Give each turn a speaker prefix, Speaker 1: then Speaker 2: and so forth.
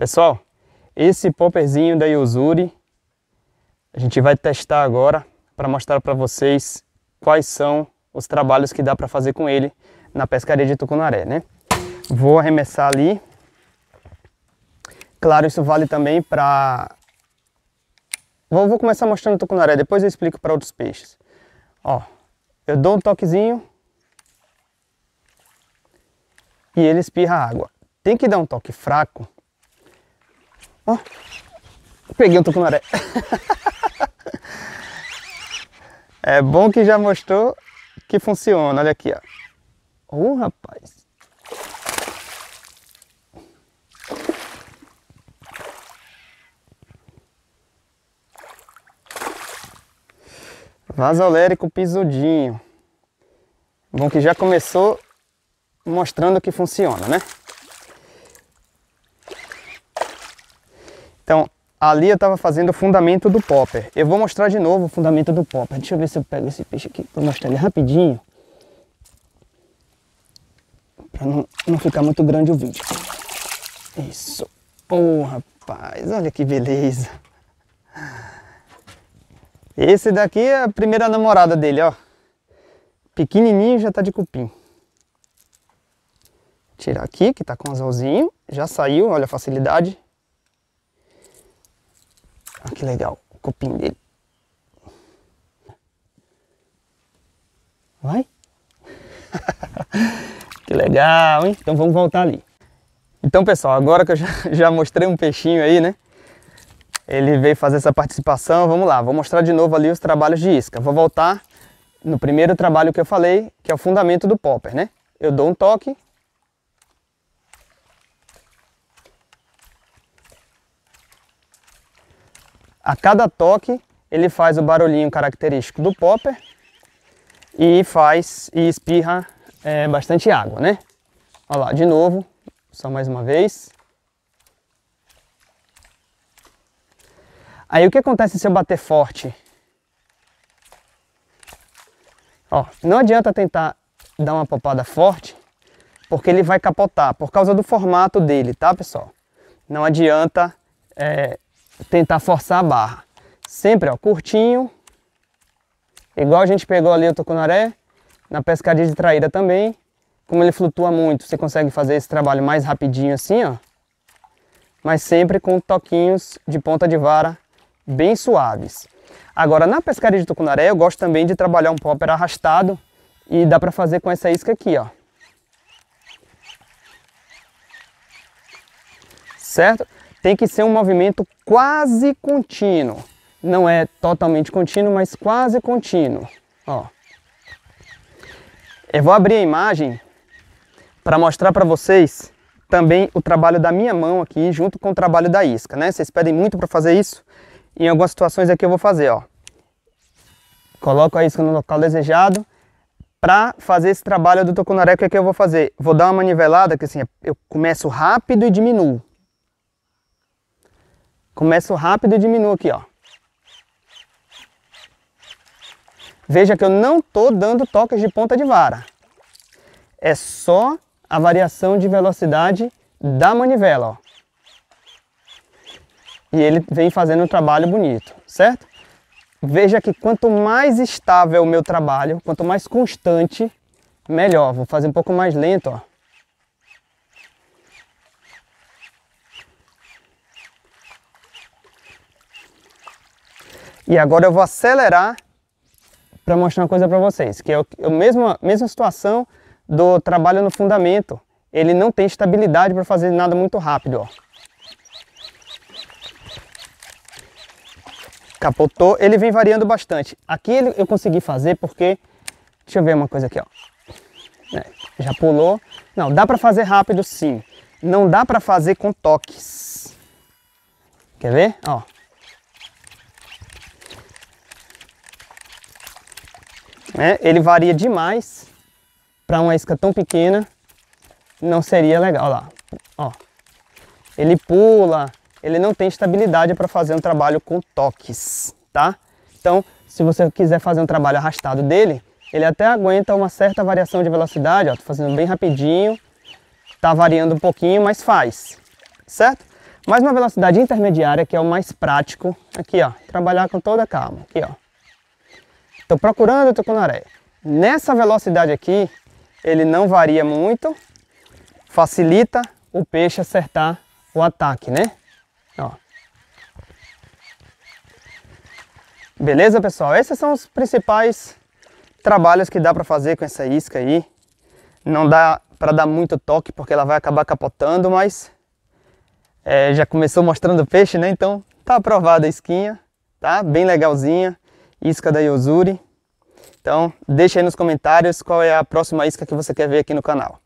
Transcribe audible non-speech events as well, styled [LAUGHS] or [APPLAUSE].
Speaker 1: Pessoal, esse popperzinho da Yuzuri, a gente vai testar agora para mostrar para vocês quais são os trabalhos que dá para fazer com ele na pescaria de Tucunaré, né? Vou arremessar ali. Claro, isso vale também para... Vou, vou, começar mostrando Tucunaré, depois eu explico para outros peixes. Ó, eu dou um toquezinho e ele espirra água. Tem que dar um toque fraco Ó, peguei um tucunaré. é bom que já mostrou que funciona. Olha aqui, ó. Ô, oh, rapaz. Vasolérico pisudinho. Bom que já começou mostrando que funciona, né? Então, ali eu estava fazendo o fundamento do popper. Eu vou mostrar de novo o fundamento do popper. Deixa eu ver se eu pego esse peixe aqui para mostrar ele rapidinho. Para não, não ficar muito grande o vídeo. Isso. Ô, oh, rapaz, olha que beleza. Esse daqui é a primeira namorada dele, ó. Pequenininho já tá de cupim. Tirar aqui, que tá com azulzinho. Já saiu, olha a facilidade. Olha que legal, o copinho dele. Vai? [LAUGHS] que legal, hein? Então vamos voltar ali. Então, pessoal, agora que eu já, [LAUGHS] já mostrei um peixinho aí, né? Ele veio fazer essa participação. Vamos lá, vou mostrar de novo ali os trabalhos de isca. Vou voltar no primeiro trabalho que eu falei, que é o fundamento do popper, né? Eu dou um toque, A cada toque ele faz o barulhinho característico do popper e faz e espirra é, bastante água, né? Olha lá, de novo, só mais uma vez. Aí o que acontece se eu bater forte? Ó, não adianta tentar dar uma popada forte, porque ele vai capotar, por causa do formato dele, tá pessoal? Não adianta é, tentar forçar a barra. Sempre, ó, curtinho. Igual a gente pegou ali o tocunaré, na pescaria de traíra também. Como ele flutua muito, você consegue fazer esse trabalho mais rapidinho assim, ó. Mas sempre com toquinhos de ponta de vara bem suaves. Agora, na pescaria de tucunaré, eu gosto também de trabalhar um popper arrastado e dá para fazer com essa isca aqui, ó. Certo? tem que ser um movimento quase contínuo. Não é totalmente contínuo, mas quase contínuo. Ó. Eu vou abrir a imagem para mostrar para vocês também o trabalho da minha mão aqui junto com o trabalho da isca, né? Vocês pedem muito para fazer isso. Em algumas situações aqui eu vou fazer, ó. Coloco a isca no local desejado para fazer esse trabalho do tocunaré, o que, é que eu vou fazer? Vou dar uma manivelada, que assim, eu começo rápido e diminuo. Começo rápido e diminuo aqui, ó. Veja que eu não tô dando toques de ponta de vara. É só a variação de velocidade da manivela, ó. E ele vem fazendo um trabalho bonito, certo? Veja que quanto mais estável o meu trabalho, quanto mais constante, melhor. Vou fazer um pouco mais lento, ó. E agora eu vou acelerar para mostrar uma coisa para vocês, que é a mesma, mesma situação do trabalho no fundamento. Ele não tem estabilidade para fazer nada muito rápido. Ó. Capotou, ele vem variando bastante. Aqui ele, eu consegui fazer porque... Deixa eu ver uma coisa aqui. Ó. É, já pulou. Não, dá para fazer rápido sim. Não dá para fazer com toques. Quer ver? Ó, Né? Ele varia demais para uma isca tão pequena, não seria legal. Olha lá, ó. Ele pula, ele não tem estabilidade para fazer um trabalho com toques, tá? Então, se você quiser fazer um trabalho arrastado dele, ele até aguenta uma certa variação de velocidade, ó, tô fazendo bem rapidinho, tá variando um pouquinho, mas faz, certo? Mas uma velocidade intermediária, que é o mais prático, aqui ó, trabalhar com toda calma, aqui ó, Estou procurando o tucunaré. Nessa velocidade aqui, ele não varia muito, facilita o peixe acertar o ataque, né? Ó. Beleza, pessoal? Esses são os principais trabalhos que dá para fazer com essa isca aí. Não dá para dar muito toque porque ela vai acabar capotando, mas é, já começou mostrando peixe, né? Então tá aprovada a isquinha, tá? Bem legalzinha isca da Yozuri. Então, deixa aí nos comentários qual é a próxima isca que você quer ver aqui no canal.